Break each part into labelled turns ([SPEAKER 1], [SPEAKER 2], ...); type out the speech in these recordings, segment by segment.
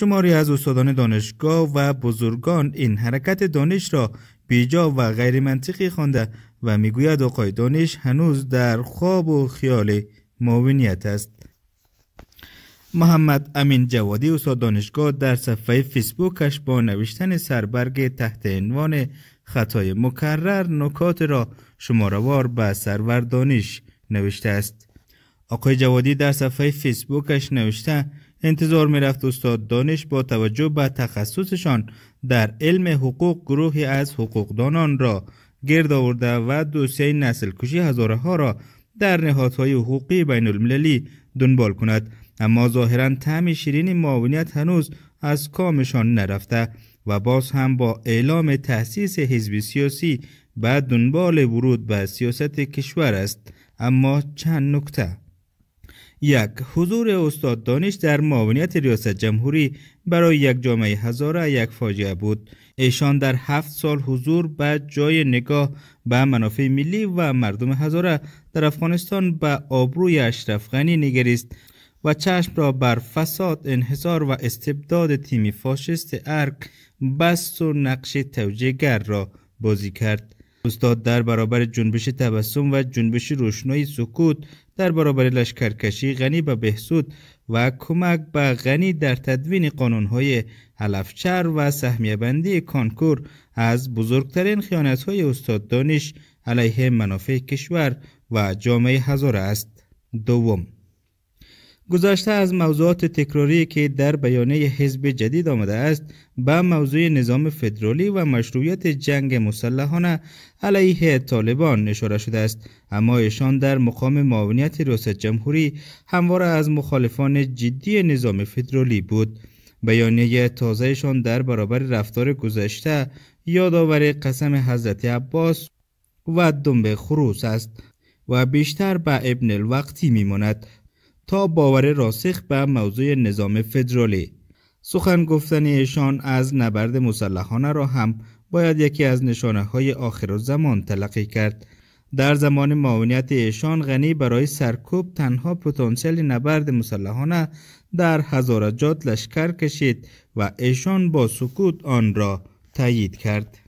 [SPEAKER 1] شماری از استادان دانشگاه و بزرگان این حرکت دانش را بیجا و غیر منطقی خوانده و میگوید آقای دانش هنوز در خواب و خیال معاونیت است محمد امین جوادی استاد دانشگاه در صفحه فیسبوکش با نوشتن سربرگ تحت عنوان خطای مکرر نکات را شماروار به سرور دانش نوشته است آقای جوادی در صفحه فیسبوکش نوشته انتظار می رفت استاد دانش با توجه به تخصصشان در علم حقوق گروهی از حقوقدانان را گرد آورده و دوسیه نسل کشی هزاره ها را در نهادهای حقوقی بین المللی دنبال کند اما ظاهرا طعم شیرین معاونیت هنوز از کامشان نرفته و باز هم با اعلام تأسیس حزب سیاسی بعد دنبال ورود به سیاست کشور است اما چند نکته یک حضور استاد دانش در معاونیت ریاست جمهوری برای یک جامعه هزاره یک فاجعه بود ایشان در هفت سال حضور به جای نگاه به منافع ملی و مردم هزاره در افغانستان به آبروی اشرف غنی نگریست و چشم را بر فساد انحصار و استبداد تیمی فاشست ارک بست و نقش توجیهگر را بازی کرد استاد در برابر جنبش تبسم و جنبش روشنایی سکوت در برابر لشکرکشی غنی به بهسود و کمک به غنی در تدوین قانونهای حلفچر و سهمیه کانکور از بزرگترین خیانتهای استاد دانش علیه منافع کشور و جامعه هزاره است دوم گذشته از موضوعات تکراری که در بیانیه حزب جدید آمده است به موضوع نظام فدرالی و مشروعیت جنگ مسلحانه علیه طالبان اشاره شده است اما ایشان در مقام معاونیت ریاست جمهوری همواره از مخالفان جدی نظام فدرالی بود بیانیه تازهشان در برابر رفتار گذشته یادآور قسم حضرت عباس و دنبه خروس است و بیشتر به ابن الوقتی میماند تا باور راسخ به موضوع نظام فدرالی سخن گفتن ایشان از نبرد مسلحانه را هم باید یکی از نشانه های آخر زمان تلقی کرد در زمان معاونیت ایشان غنی برای سرکوب تنها پتانسیل نبرد مسلحانه در جات لشکر کشید و ایشان با سکوت آن را تایید کرد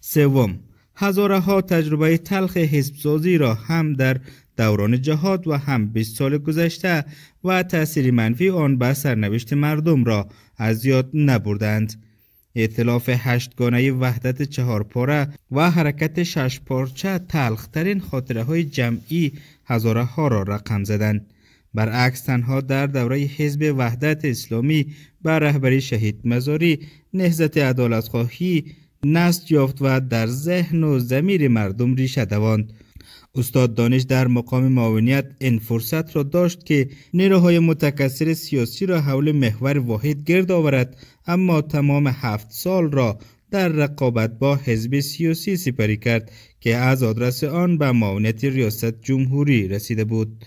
[SPEAKER 1] سوم هزاره ها تجربه تلخ حزبسازی را هم در دوران جهاد و هم 20 سال گذشته و تأثیر منفی آن به سرنوشت مردم را از یاد نبردند. اطلاف هشتگانه وحدت چهارپاره و حرکت شش ششپارچه تلخترین خاطره های جمعی هزاره ها را رقم زدند. برعکس تنها در دوره حزب وحدت اسلامی بر رهبری شهید مزاری نهزت عدالت خواهی نست یافت و در ذهن و زمیر مردم ریشه دواند. استاد دانش در مقام معاونیت این فرصت را داشت که نیروهای متکثر سیاسی را حول محور واحد گرد آورد اما تمام هفت سال را در رقابت با حزب سیاسی سپری کرد که از آدرس آن به معاونیت ریاست جمهوری رسیده بود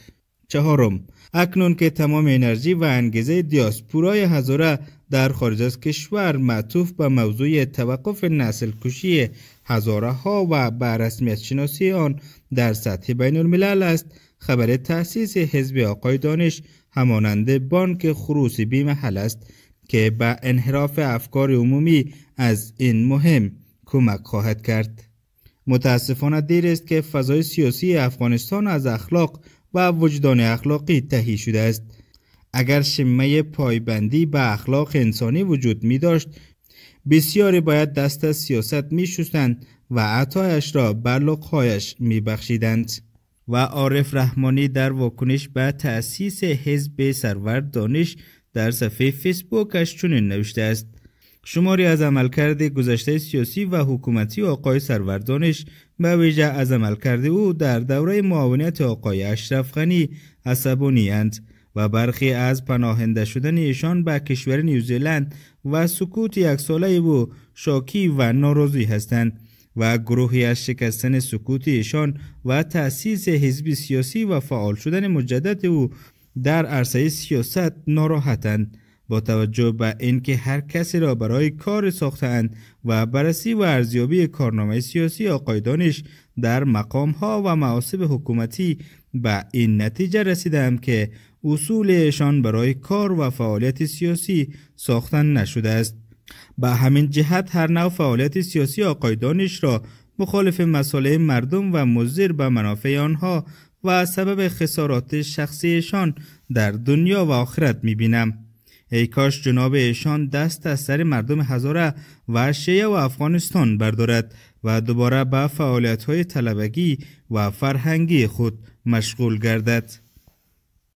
[SPEAKER 1] چهارم اکنون که تمام انرژی و انگیزه دیاسپورای هزاره در خارج از کشور معطوف به موضوع توقف نسل کشی هزاره ها و به رسمیت شناسی آن در سطح بین الملل است خبر تأسیس حزب آقای دانش همانند بانک خروس محل است که به انحراف افکار عمومی از این مهم کمک خواهد کرد متاسفانه دیر است که فضای سیاسی افغانستان از اخلاق و وجدان اخلاقی تهی شده است اگر شمه پایبندی به اخلاق انسانی وجود می داشت بسیاری باید دست از سیاست می شستند و عطایش را بر لقهایش می بخشیدند. و عارف رحمانی در واکنش به تأسیس حزب سرور دانش در صفحه فیسبوکش چنین نوشته است شماری از عملکرد گذشته سیاسی و حکومتی آقای سرور دانش به ویژه از عملکرد او در دوره معاونت آقای اشرف غنی عصبانی اند و برخی از پناهنده شدن ایشان به کشور نیوزیلند و سکوت یک ساله او شاکی و ناراضی هستند و گروهی از شکستن سکوت ایشان و تأسیس حزب سیاسی و فعال شدن مجدد او در عرصه سیاست ناراحتند با توجه به اینکه هر کسی را برای کار ساختند و بررسی و ارزیابی کارنامه سیاسی آقای دانش در مقام ها و معاصب حکومتی به این نتیجه رسیدم که اصولشان برای کار و فعالیت سیاسی ساختن نشده است به همین جهت هر نوع فعالیت سیاسی آقای دانش را مخالف مسائل مردم و مزیر به منافع آنها و سبب خسارات شخصیشان در دنیا و آخرت می‌بینم. ای کاش جناب ایشان دست از سر مردم هزاره و شیعه و افغانستان بردارد و دوباره به فعالیت های طلبگی و فرهنگی خود مشغول گردد.